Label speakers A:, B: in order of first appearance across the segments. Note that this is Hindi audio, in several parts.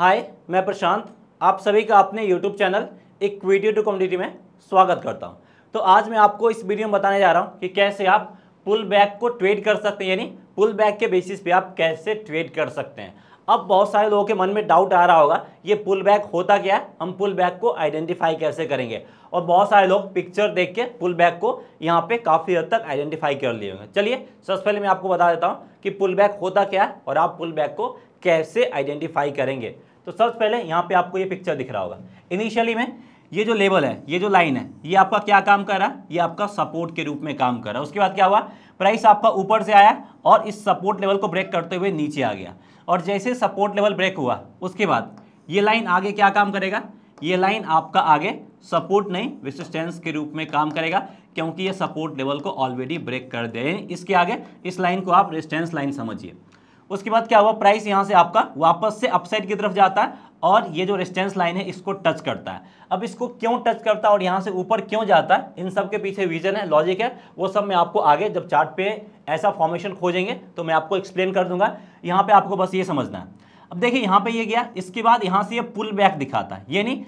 A: हाय मैं प्रशांत आप सभी का अपने YouTube channel equity to community में स्वागत करता हूं तो आज मैं आपको इस वीडियो में बताने जा रहा हूं कि कैसे आप पुल बैक को ट्रेड कर सकते हैं यानी पुल बैक के बेसिस पे आप कैसे ट्रेड कर सकते हैं अब बहुत सारे लोगों के मन में डाउट आ रहा होगा ये पुल बैक होता क्या है हम पुल बैक को आइडेंटिफाई कैसे करेंगे और बहुत सारे लोग पिक्चर देख के पुल बैक को यहाँ पे काफ़ी हद तक आइडेंटिफाई कर लिए होंगे चलिए सबसे पहले मैं आपको बता देता हूँ कि पुल बैक होता क्या है और आप पुल बैक को कैसे आइडेंटिफाई करेंगे तो सबसे पहले यहाँ पे आपको ये पिक्चर दिख रहा होगा इनिशियली में ये जो लेबल है ये जो लाइन है ये आपका क्या काम कर रहा है ये आपका सपोर्ट के रूप में काम कर रहा है उसके बाद क्या हुआ प्राइस आपका ऊपर से आया और इस सपोर्ट लेवल को ब्रेक करते हुए नीचे आ गया और जैसे सपोर्ट लेवल ब्रेक हुआ उसके बाद ये लाइन आगे क्या काम करेगा ये लाइन आपका आगे सपोर्ट नहीं रेसिस्टेंस के रूप में काम करेगा क्योंकि ये सपोर्ट लेवल को ऑलरेडी ब्रेक कर दे इसके आगे इस लाइन को आप रेसिस्टेंस लाइन समझिए उसके बाद क्या हुआ प्राइस यहाँ से आपका वापस से अपसाइड की तरफ जाता है और ये जो रेस्टेंस लाइन है इसको टच करता है अब इसको क्यों टच करता है और यहाँ से ऊपर क्यों जाता है इन सब के पीछे विजन है लॉजिक है वो सब मैं आपको आगे जब चार्ट पे ऐसा फॉर्मेशन खोजेंगे तो मैं आपको एक्सप्लेन कर दूंगा यहाँ पे आपको बस ये समझना है अब देखिए यहाँ पे ये गया इसके बाद यहाँ से ये पुल बैक दिखाता है ये नहीं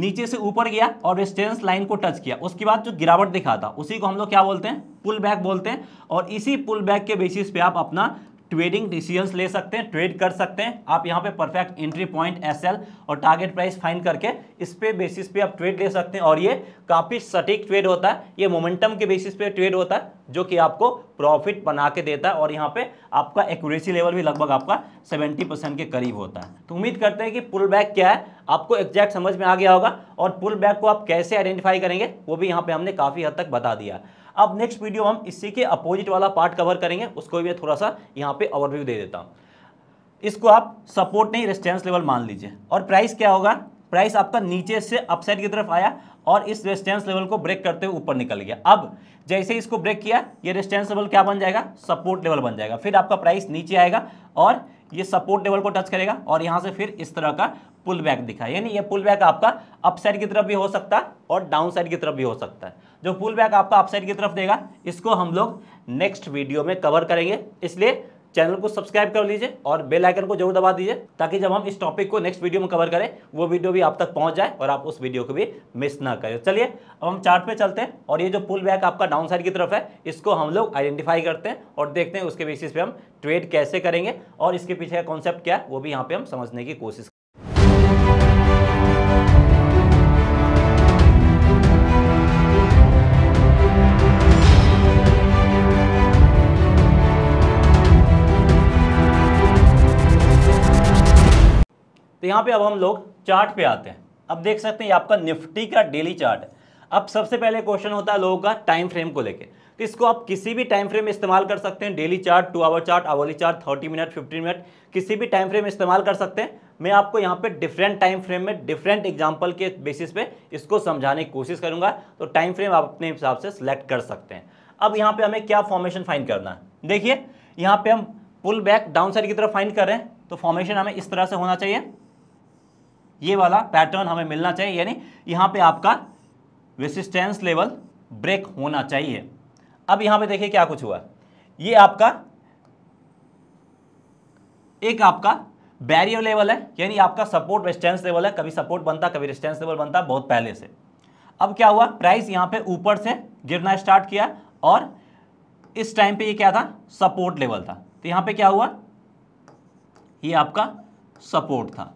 A: नीचे से ऊपर गया और रेस्टेंस लाइन को टच किया उसके बाद जो गिरावट दिखाता उसी को हम लोग क्या बोलते हैं पुल बैक बोलते हैं और इसी पुल बैक के बेसिस पे आप अपना ट्रेडिंग डिसीजंस ले सकते हैं ट्रेड कर सकते हैं आप यहाँ पे परफेक्ट एंट्री पॉइंट एसएल और टारगेट प्राइस फाइंड करके इस पे बेसिस पे आप ट्रेड ले सकते हैं और ये काफ़ी सटीक ट्रेड होता है ये मोमेंटम के बेसिस पे ट्रेड होता है जो कि आपको प्रॉफिट बना के देता है और यहाँ पे आपका एक्यूरेसी लेवल भी लगभग आपका 70 परसेंट के करीब होता है तो उम्मीद करते हैं कि पुल बैक क्या है आपको एग्जैक्ट समझ में आ गया होगा और पुल बैक को आप कैसे आइडेंटिफाई करेंगे वो भी यहाँ पे हमने काफ़ी हद तक बता दिया अब नेक्स्ट वीडियो हम इसी के अपोजिट वाला पार्ट कवर करेंगे उसको भी थोड़ा सा यहाँ पे ओवरव्यू दे देता हूँ इसको आप सपोर्ट नहीं रेस्टेंस लेवल मान लीजिए और प्राइस क्या होगा प्राइस आपका नीचे से अपसाइड की तरफ आया और इस रेस्टेंस लेवल को ब्रेक करते हुए ऊपर निकल गया अब जैसे इसको ब्रेक किया ये रेस्टेंस लेवल क्या बन जाएगा सपोर्ट लेवल बन जाएगा फिर आपका प्राइस नीचे आएगा और ये सपोर्ट लेवल को टच करेगा और यहाँ से फिर इस तरह का पुल बैक दिखा यानी ये पुल बैक आपका अपसाइड की तरफ भी हो सकता है और डाउन साइड की तरफ भी हो सकता है जो पुल बैक आपका अपसाइड की तरफ देगा इसको हम लोग नेक्स्ट वीडियो में कवर करेंगे इसलिए चैनल को सब्सक्राइब कर लीजिए और बेल आइकन को जरूर दबा दीजिए ताकि जब हम इस टॉपिक को नेक्स्ट वीडियो में कवर करें वो वीडियो भी आप तक पहुंच जाए और आप उस वीडियो को भी मिस ना करें चलिए अब हम चार्ट पे चलते हैं और ये जो पुल बैक आपका डाउन साइड की तरफ है इसको हम लोग आइडेंटिफाई करते हैं और देखते हैं उसके बेसिस पे हम ट्रेड कैसे करेंगे और इसके पीछे का कॉन्सेप्ट क्या है वो भी यहाँ पे हम समझने की कोशिश तो यहाँ पे अब हम लोग चार्ट पे आते हैं अब देख सकते हैं आपका निफ्टी का डेली चार्ट है अब सबसे पहले क्वेश्चन होता है लोगों का टाइम फ्रेम को लेके तो इसको आप किसी भी टाइम फ्रेम में इस्तेमाल कर सकते हैं daily chart two hour chart hourly chart thirty minute fifteen minute किसी भी टाइम फ्रेम में इस्तेमाल कर सकते हैं मैं आपको यहाँ पे डिफरेंट टाइम फ्रेम में डिफरेंट एग्जाम्पल के बेसिस पे इसको समझाने की कोशिश करूंगा तो टाइम फ्रेम आप अपने हिसाब से सिलेक्ट कर सकते हैं अब यहाँ पे हमें क्या फॉर्मेशन फाइन करना है देखिए यहाँ पे हम पुल बैक डाउन साइड की तरफ फाइन कर रहे हैं तो फॉर्मेशन हमें इस तरह से होना चाहिए ये वाला पैटर्न हमें मिलना चाहिए यानी यहाँ पे आपका रेसिस्टेंस लेवल ब्रेक होना चाहिए अब यहाँ पे देखिए क्या कुछ हुआ ये आपका एक आपका बैरियर लेवल है यानी आपका सपोर्ट रेस्टेंस लेवल है कभी सपोर्ट बनता कभी रेस्टेंस लेवल बनता बहुत पहले से अब क्या हुआ प्राइस यहाँ पे ऊपर से गिरना स्टार्ट किया और इस टाइम पे ये क्या था सपोर्ट लेवल था तो यहाँ पे क्या हुआ ये आपका सपोर्ट था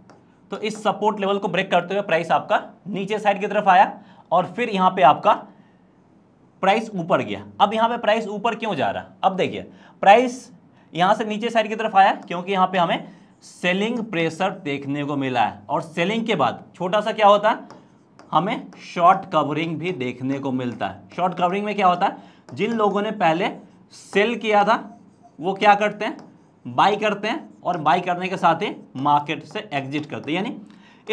A: तो इस सपोर्ट लेवल को ब्रेक करते हुए प्राइस आपका नीचे साइड की तरफ आया और फिर यहां पे आपका प्राइस ऊपर गया अब यहां पे प्राइस ऊपर क्यों जा रहा अब देखिए प्राइस यहां से नीचे साइड की तरफ आया क्योंकि यहां पे हमें सेलिंग प्रेशर देखने को मिला है और सेलिंग के बाद छोटा सा क्या होता है हमें शॉर्ट कवरिंग भी देखने को मिलता है शॉर्ट कवरिंग में क्या होता है जिन लोगों ने पहले सेल किया था वो क्या करते हैं बाई करते हैं और बाई करने के साथ ही मार्केट से एग्जिट करते हैं यानी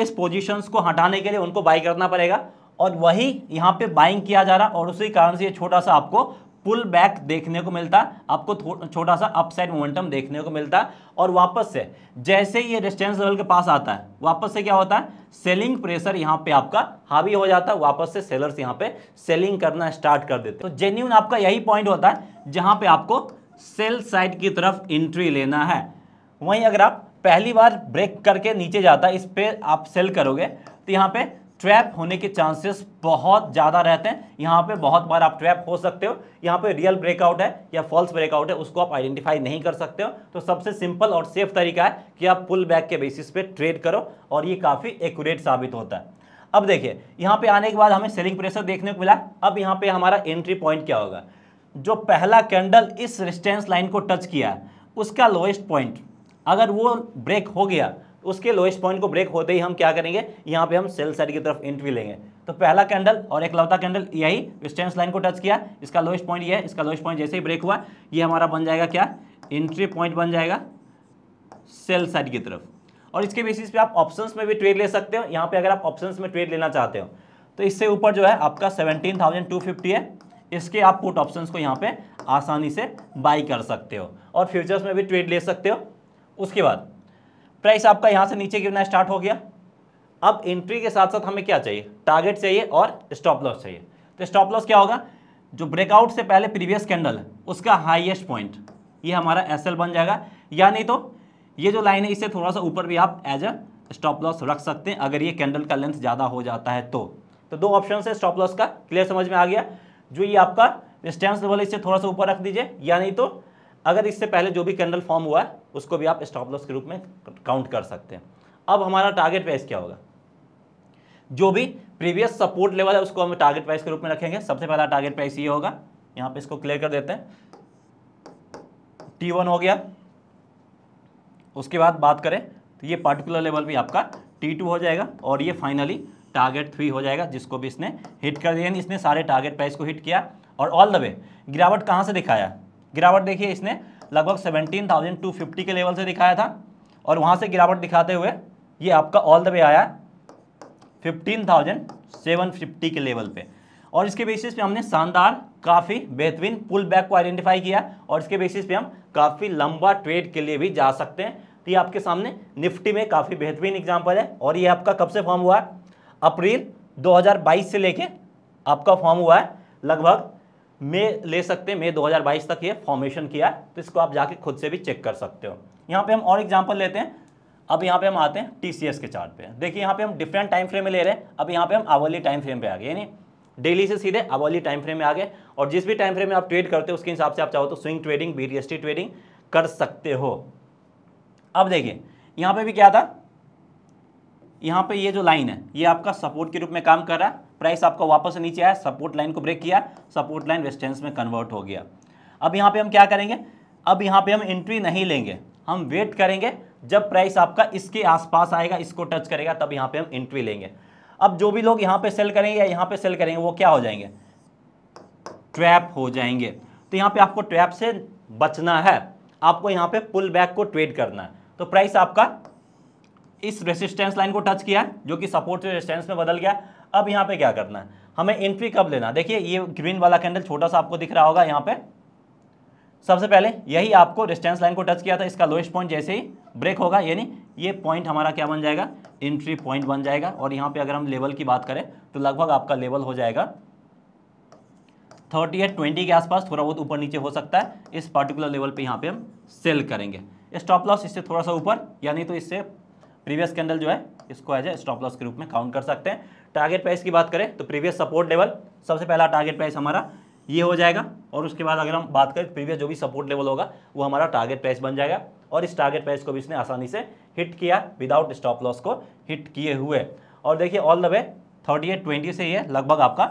A: इस पोजीशंस को हटाने के लिए उनको बाई करना पड़ेगा और वही यहाँ पे बाइंग किया जा रहा और उसी कारण से ये छोटा सा आपको पुल बैक देखने को मिलता आपको छोटा सा अपसाइड मोमेंटम देखने को मिलता और वापस से जैसे ही ये डिस्टेंस लेवल के पास आता है वापस से क्या होता है सेलिंग प्रेशर यहाँ पे आपका हावी हो जाता है वापस से सेलर्स यहाँ पे सेलिंग करना स्टार्ट कर देते तो जेन्यून आपका यही पॉइंट होता है जहाँ पे आपको सेल साइड की तरफ इंट्री लेना है वहीं अगर आप पहली बार ब्रेक करके नीचे जाता है इस पर आप सेल करोगे तो यहाँ पे ट्रैप होने के चांसेस बहुत ज़्यादा रहते हैं यहाँ पे बहुत बार आप ट्रैप हो सकते हो यहाँ पे रियल ब्रेकआउट है या फॉल्स ब्रेकआउट है उसको आप आइडेंटिफाई नहीं कर सकते हो तो सबसे सिंपल और सेफ तरीका है कि आप पुल बैक के बेसिस पे ट्रेड करो और ये काफ़ी एक्यूरेट साबित होता है अब देखिए यहाँ पे आने के बाद हमें सेलिंग प्रेशर देखने को मिला अब यहाँ पे हमारा एंट्री पॉइंट क्या होगा जो पहला कैंडल इस रेजिस्टेंस लाइन को टच किया उसका लोएस्ट पॉइंट अगर वो ब्रेक हो गया उसके लोएस्ट पॉइंट को ब्रेक होते ही हम क्या करेंगे यहाँ पे हम सेल साइड की तरफ एंट्री लेंगे तो पहला कैंडल और एक लौता कैंडल यही रिस्टेंस लाइन को टच किया इसका लोएस्ट पॉइंट ये है इसका लोएस्ट पॉइंट जैसे ही ब्रेक हुआ ये हमारा बन जाएगा क्या एंट्री पॉइंट बन जाएगा सेल साइड की तरफ और इसके बेसिस पे आप ऑप्शन में भी ट्रेड ले सकते हो यहाँ पे अगर आप ऑप्शन में ट्रेड लेना चाहते हो तो इससे ऊपर जो है आपका फिफ्टी है इसके आप पुट ऑप्शंस को यहाँ पे आसानी से बाई कर सकते हो और फ्यूचर्स में भी ट्रेड ले सकते हो उसके बाद प्राइस आपका यहाँ से नीचे गिरना स्टार्ट हो गया अब एंट्री के साथ साथ हमें क्या चाहिए टारगेट चाहिए और स्टॉप लॉस चाहिए तो स्टॉप लॉस क्या होगा जो ब्रेकआउट से पहले प्रीवियस कैंडल उसका हाइएस्ट पॉइंट ये हमारा एस बन जाएगा या नहीं तो ये जो लाइन है इससे थोड़ा सा ऊपर भी आप एज अ स्टॉप लॉस रख सकते हैं अगर ये कैंडल का लेंथ ज़्यादा हो जाता है तो तो दो ऑप्शन है स्टॉप लॉस का क्लियर समझ में आ गया जो ये आपका रेस्टेंस लेवल इससे थोड़ा सा ऊपर रख दीजिए या नहीं तो अगर इससे पहले जो भी कैंडल फॉर्म हुआ है उसको भी आप स्टॉप लॉस के रूप में काउंट कर सकते हैं अब हमारा टारगेट प्राइस क्या होगा जो भी प्रीवियस सपोर्ट लेवल है उसको हम टारगेट प्राइस के रूप में रखेंगे सबसे पहला टारगेट प्राइस ये होगा यहाँ पे इसको क्लियर कर देते हैं टी वन हो गया उसके बाद बात करें तो ये पार्टिकुलर लेवल भी आपका टी टू हो जाएगा और ये फाइनली टारगेट थ्री हो जाएगा जिसको भी इसने हिट कर दिया इसने सारे टारगेट प्राइस को हिट किया और ऑल द वे गिरावट कहाँ से दिखाया गिरावट देखिए इसने लगभग सेवनटीन थाउजेंड टू फिफ्टी के लेवल से दिखाया था और वहाँ से गिरावट दिखाते हुए ये आपका ऑल द वे आया फिफ्टीन थाउजेंड सेवन फिफ्टी के लेवल पे और इसके बेसिस पे हमने शानदार काफ़ी बेहतरीन पुल बैक को आइडेंटिफाई किया और इसके बेसिस पे हम काफ़ी लंबा ट्रेड के लिए भी जा सकते हैं तो ये आपके सामने निफ्टी में काफ़ी बेहतरीन एग्जाम्पल है और ये आपका कब से फॉर्म हुआ है अप्रैल 2022 से लेके आपका फॉर्म हुआ है लगभग मई ले सकते हैं मई 2022 तक ये फॉर्मेशन किया है तो इसको आप जाके खुद से भी चेक कर सकते हो यहाँ पे हम और एग्जांपल लेते हैं अब यहाँ पे हम आते हैं टी के चार्ट पे देखिए यहाँ पे हम डिफरेंट टाइम फ्रेम में ले रहे हैं अब यहाँ पे हम आवली टाइम फ्रेम पे आ गए यानी डेली से सीधे आवली टाइम फ्रेम में आ गए और जिस भी टाइम फ्रेम में आप ट्रेड करते हो उसके हिसाब से आप चाहो तो स्विंग ट्रेडिंग बी ट्रेडिंग कर सकते हो अब देखिए यहाँ पे भी क्या था यहाँ पे ये जो लाइन है ये आपका सपोर्ट के रूप में काम कर रहा है प्राइस आपका वापस नीचे आया सपोर्ट लाइन को ब्रेक किया सपोर्ट लाइन रेस्टेंस में कन्वर्ट हो गया अब यहाँ पे हम क्या करेंगे अब यहाँ पे हम एंट्री नहीं लेंगे हम वेट करेंगे जब प्राइस आपका इसके आसपास आएगा इसको टच करेगा तब यहाँ पे हम एंट्री लेंगे अब जो भी लोग यहाँ पे सेल करेंगे या यहाँ पे सेल करेंगे वो क्या हो जाएंगे ट्रैप हो जाएंगे तो यहाँ पे आपको ट्रैप से बचना है आपको यहाँ पे पुल बैक को ट्रेड करना है तो प्राइस आपका इस रेसिस्टेंस लाइन को टच किया जो कि सपोर्ट से रेसिस्टेंस में बदल गया अब यहाँ पे क्या करना है हमें एंट्री कब लेना देखिए ये ग्रीन वाला कैंडल छोटा सा आपको दिख रहा होगा यहाँ पे सबसे पहले यही आपको रेस्टेंस लाइन को टच किया था इसका लोएस्ट पॉइंट जैसे ही ब्रेक होगा यानी ये पॉइंट हमारा क्या बन जाएगा एंट्री पॉइंट बन जाएगा और यहाँ पे अगर हम लेवल की बात करें तो लगभग आपका लेवल हो जाएगा थर्टी या ट्वेंटी के आसपास थोड़ा बहुत ऊपर नीचे हो सकता है इस पर्टिकुलर लेवल पे यहाँ पे हम सेल करेंगे स्टॉप लॉस इससे थोड़ा सा ऊपर यानी तो इससे प्रीवियस कैंडल जो है इसको एज ए स्टॉप लॉस के रूप में काउंट कर सकते हैं टारगेट प्राइस की बात करें तो प्रीवियस सपोर्ट लेवल सबसे पहला टारगेट प्राइस हमारा ये हो जाएगा और उसके बाद अगर हम बात करें प्रीवियस जो भी सपोर्ट लेवल होगा वो हमारा टारगेट प्राइस बन जाएगा और इस टारगेट प्राइस को भी इसने आसानी से हिट किया विदाउट स्टॉप लॉस को हिट किए हुए और देखिए all the way thirty eight twenty से ये लगभग आपका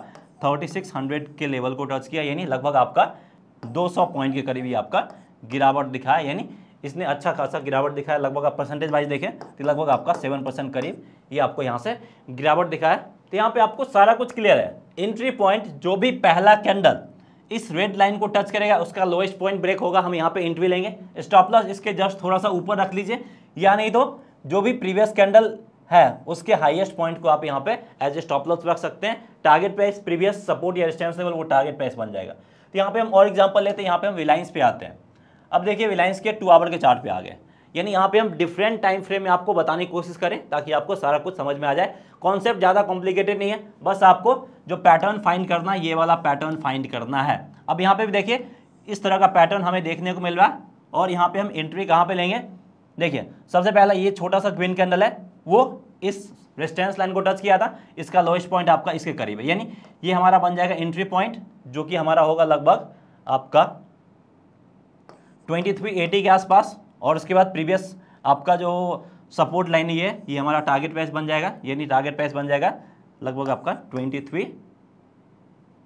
A: थर्टी सिक्स हंड्रेड के लेवल को टच किया यानी लगभग आपका दो सौ पॉइंट के करीब ही आपका गिरावट दिखाया यानी इसने अच्छा खासा गिरावट दिखाया लगभग आप परसेंटेज वाइज देखें तो लगभग आपका सेवन परसेंट करीब ये आपको यहाँ से गिरावट दिखाया तो यहाँ पे आपको सारा कुछ क्लियर है एंट्री पॉइंट जो भी पहला कैंडल इस रेड लाइन को टच करेगा उसका लोएस्ट पॉइंट ब्रेक होगा हम यहाँ पे एंट्री लेंगे स्टॉप लॉस इसके जस्ट थोड़ा सा ऊपर रख लीजिए या नहीं तो जो भी प्रीवियस कैंडल है उसके हाईएस्ट पॉइंट को आप यहाँ पे एज ए स्टॉप लॉस रख सकते हैं टारगेट प्राइस प्रीवियस सपोर्ट या रिस्टेंस वो टारगेट प्राइस बन जाएगा तो यहाँ पे हम और एग्जाम्पल लेते हैं यहाँ पे हम रिलायंस पे आते हैं अब देखिए रिलायंस के टू आवर के चार्ट पे आ गए यानी यहाँ पे हम डिफरेंट टाइम फ्रेम में आपको बताने की कोशिश करें ताकि आपको सारा कुछ समझ में आ जाए कॉन्सेप्ट ज़्यादा कॉम्प्लिकेटेड नहीं है बस आपको जो पैटर्न फाइंड करना है ये वाला पैटर्न फाइंड करना है अब यहाँ पे भी देखिए इस तरह का पैटर्न हमें देखने को मिल रहा है और यहाँ पे हम एंट्री कहाँ पे लेंगे देखिए सबसे पहला ये छोटा सा ग्रीन कैंडल है वो इस रेस्टेंस लाइन को टच किया था इसका लोएस्ट पॉइंट आपका इसके करीब है यानी ये हमारा बन जाएगा एंट्री पॉइंट जो कि हमारा होगा लगभग आपका ट्वेंटी थ्री एटी के आसपास और उसके बाद प्रीवियस आपका जो सपोर्ट लाइन ये ये हमारा टारगेट प्राइस बन जाएगा यानी टारगेट प्राइस बन जाएगा लगभग आपका ट्वेंटी थ्री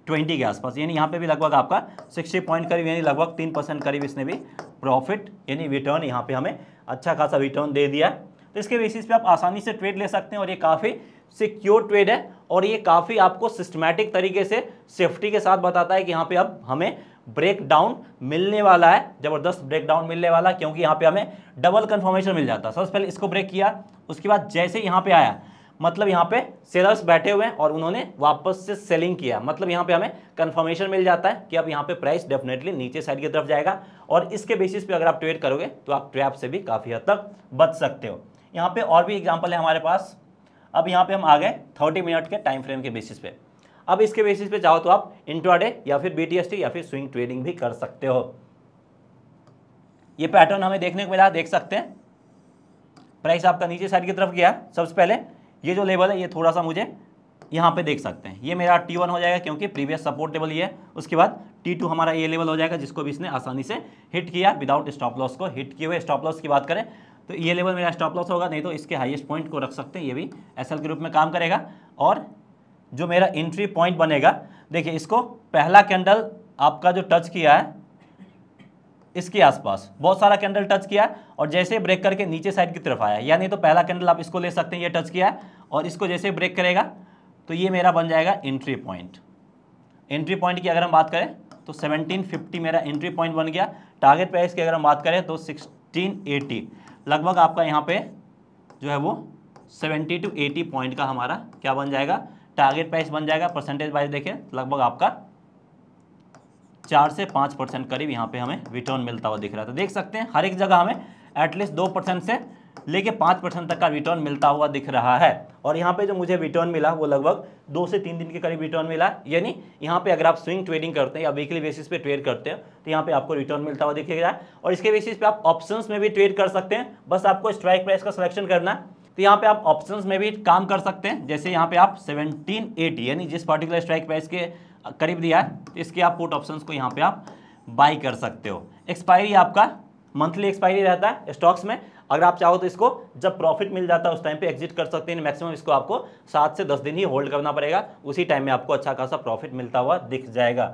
A: ट्वेंटी के आसपास यानी यहाँ पे भी लगभग आपका सिक्सटी पॉइंट करीब यानी लगभग तीन परसेंट करीब इसने भी प्रॉफिट यानी रिटर्न यहाँ पे हमें अच्छा खासा रिटर्न दे दिया तो इसके बेसिस पे आप आसानी से ट्रेड ले सकते हैं और ये काफ़ी सिक्योर ट्रेड है और ये काफ़ी आपको सिस्टमैटिक तरीके से सेफ्टी के साथ बताता है कि यहाँ पर अब हमें ब्रेकडाउन मिलने वाला है जबरदस्त ब्रेकडाउन मिलने वाला है क्योंकि यहाँ पे हमें डबल कन्फर्मेशन मिल जाता है सबसे पहले इसको ब्रेक किया उसके बाद जैसे यहाँ पे आया मतलब यहाँ पे सेलर्स बैठे हुए हैं और उन्होंने वापस से सेलिंग किया मतलब यहाँ पे हमें कन्फर्मेशन मिल जाता है कि अब यहाँ पे प्राइस डेफिनेटली नीचे साइड की तरफ जाएगा और इसके बेसिस पे अगर आप ट्रेड करोगे तो आप ट्रैप से भी काफ़ी हद तक बच सकते हो यहाँ पे और भी एग्जाम्पल है हमारे पास अब यहाँ पे हम आ गए थर्टी मिनट के टाइम फ्रेम के बेसिस पे अब इसके बेसिस पे चाहो तो आप इंट्राडे या फिर बीटीएसटी या फिर स्विंग ट्रेडिंग भी कर सकते हो ये पैटर्न हमें देखने को मिला देख सकते हैं प्राइस आपका नीचे साइड की तरफ गया सबसे पहले ये जो लेवल है ये थोड़ा सा मुझे यहाँ पे देख सकते हैं ये मेरा टी वन हो जाएगा क्योंकि प्रीवियस सपोर्ट लेवल ये है उसके बाद टी टू हमारा ये लेवल हो जाएगा जिसको भी इसने आसानी से हिट किया विदाउट स्टॉप लॉस को हिट किए हुए स्टॉप लॉस की बात करें तो ये लेवल मेरा स्टॉप लॉस होगा नहीं तो इसके हाईएस्ट पॉइंट को रख सकते हैं ये भी एस के रूप में काम करेगा और जो मेरा एंट्री पॉइंट बनेगा देखिए इसको पहला कैंडल आपका जो टच किया है इसके आसपास बहुत सारा कैंडल टच किया और जैसे ब्रेक करके नीचे साइड की तरफ आया यानी तो पहला कैंडल आप इसको ले सकते हैं ये टच किया और इसको जैसे ब्रेक करेगा तो ये मेरा बन जाएगा एंट्री पॉइंट एंट्री पॉइंट की अगर हम बात करें तो 1750 मेरा एंट्री पॉइंट बन गया टारगेट प्राइस की अगर हम बात करें तो 1680 लगभग आपका यहाँ पे जो है वो 70 टू 80 पॉइंट का हमारा क्या बन जाएगा टारगेट प्राइस बन जाएगा परसेंटेज वाइज देखिए लगभग आपका चार से पाँच परसेंट करीब यहाँ पे हमें रिटर्न मिलता हुआ दिख रहा था देख सकते हैं हर एक जगह हमें एटलीस्ट दो परसेंट से लेके पाँच परसेंट तक का रिटर्न मिलता हुआ दिख रहा है और यहाँ पे जो मुझे रिटर्न मिला वो लगभग दो से तीन दिन के करीब रिटर्न मिला यानी यहाँ पे अगर आप स्विंग ट्रेडिंग करते हैं या वीकली बेसिस पे ट्रेड करते हैं तो यहाँ पे आपको रिटर्न मिलता हुआ दिखेगा और इसके बेसिस पे आप ऑप्शंस में भी ट्रेड कर सकते हैं बस आपको स्ट्राइक प्राइस का सिलेक्शन करना है तो यहाँ पे आप ऑप्शंस में भी काम कर सकते हैं जैसे यहाँ पे आप 1780 यानी जिस पर्टिकुलर स्ट्राइक प्राइस के करीब दिया है तो इसके आप पुट ऑप्शंस को यहाँ पे आप बाई कर सकते हो एक्सपायरी आपका मंथली एक्सपायरी रहता है स्टॉक्स में अगर आप चाहो तो इसको जब प्रॉफिट मिल जाता है उस टाइम पे एग्जिट कर सकते हैं मैक्सिमम इसको आपको सात से दस दिन ही होल्ड करना पड़ेगा उसी टाइम में आपको अच्छा खासा प्रॉफिट मिलता हुआ दिख जाएगा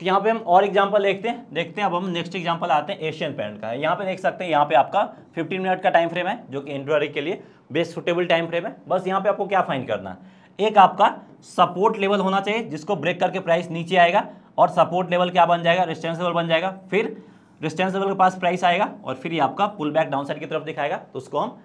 A: तो यहाँ पे हम और एग्जांपल देखते हैं देखते हैं अब हम नेक्स्ट एग्जांपल आते हैं एशियन पेंट का यहाँ पे देख सकते हैं यहाँ पे आपका 15 मिनट का टाइम फ्रेम है जो कि इंट्रोरी के लिए बेस्ट सुटेबल टाइम फ्रेम है बस यहाँ पे आपको क्या फाइन करना है एक आपका सपोर्ट लेवल होना चाहिए जिसको ब्रेक करके प्राइस नीचे आएगा और सपोर्ट लेवल क्या बन जाएगा रिस्टेंस लेवल बन जाएगा फिर रिस्टेंस लेवल के पास प्राइस आएगा और फिर ये आपका पुल बैक डाउन साइड की तरफ दिखाएगा तो उसको हम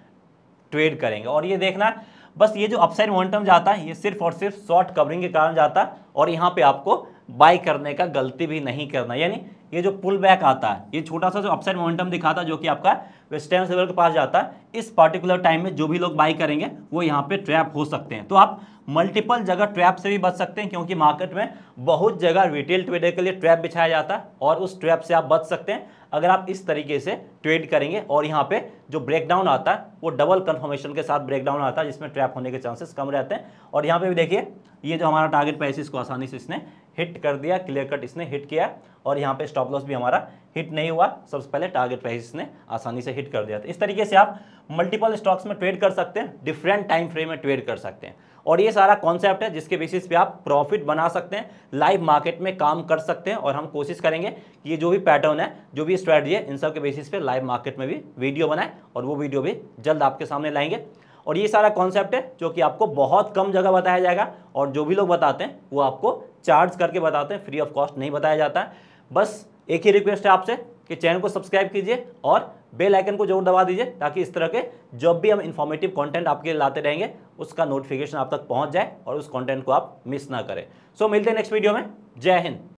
A: ट्रेड करेंगे और ये देखना बस ये जो अपसाइड मोमेंटम जाता है ये सिर्फ और सिर्फ शॉर्ट कवरिंग के कारण जाता है और यहाँ पे आपको बाय करने का गलती भी नहीं करना यानी ये जो पुल बैक आता है ये छोटा सा जो अपसाइड मोमेंटम दिखाता है जो कि आपका वेस्टर्न सेवल के पास जाता है इस पर्टिकुलर टाइम में जो भी लोग बाई करेंगे वो यहाँ पे ट्रैप हो सकते हैं तो आप मल्टीपल जगह ट्रैप से भी बच सकते हैं क्योंकि मार्केट में बहुत जगह रिटेल ट्रेडर के लिए ट्रैप बिछाया जाता है और उस ट्रैप से आप बच सकते हैं अगर आप इस तरीके से ट्रेड करेंगे और यहाँ पे जो ब्रेकडाउन आता है वो डबल कन्फर्मेशन के साथ ब्रेकडाउन आता है जिसमें ट्रैप होने के चांसेस कम रहते हैं और यहाँ पे भी देखिए ये जो हमारा टारगेट प्राइस इसको आसानी से इसने हिट कर दिया क्लियर कट इसने हिट किया और यहाँ पे स्टॉप लॉस भी हमारा हिट नहीं हुआ सबसे पहले टारगेट प्राइस इसने आसानी से हिट कर दिया था तो इस तरीके से आप मल्टीपल स्टॉक्स में ट्रेड कर सकते हैं डिफरेंट टाइम फ्रेम में ट्रेड कर सकते हैं और ये सारा कॉन्सेप्ट है जिसके बेसिस पे आप प्रॉफिट बना सकते हैं लाइव मार्केट में काम कर सकते हैं और हम कोशिश करेंगे कि ये जो भी पैटर्न है जो भी स्ट्रैटी है इन सब के बेसिस पे लाइव मार्केट में भी वीडियो बनाएं और वो वीडियो भी जल्द आपके सामने लाएंगे और ये सारा कॉन्सेप्ट है जो कि आपको बहुत कम जगह बताया जाएगा और जो भी लोग बताते हैं वो आपको चार्ज करके बताते हैं फ्री ऑफ कॉस्ट नहीं बताया जाता है बस एक ही रिक्वेस्ट है आपसे कि चैनल को सब्सक्राइब कीजिए और बेल आइकन को जरूर दबा दीजिए ताकि इस तरह के जब भी हम इन्फॉर्मेटिव कंटेंट आपके लाते रहेंगे उसका नोटिफिकेशन आप तक पहुंच जाए और उस कंटेंट को आप मिस ना करें सो so, मिलते हैं नेक्स्ट वीडियो में जय हिंद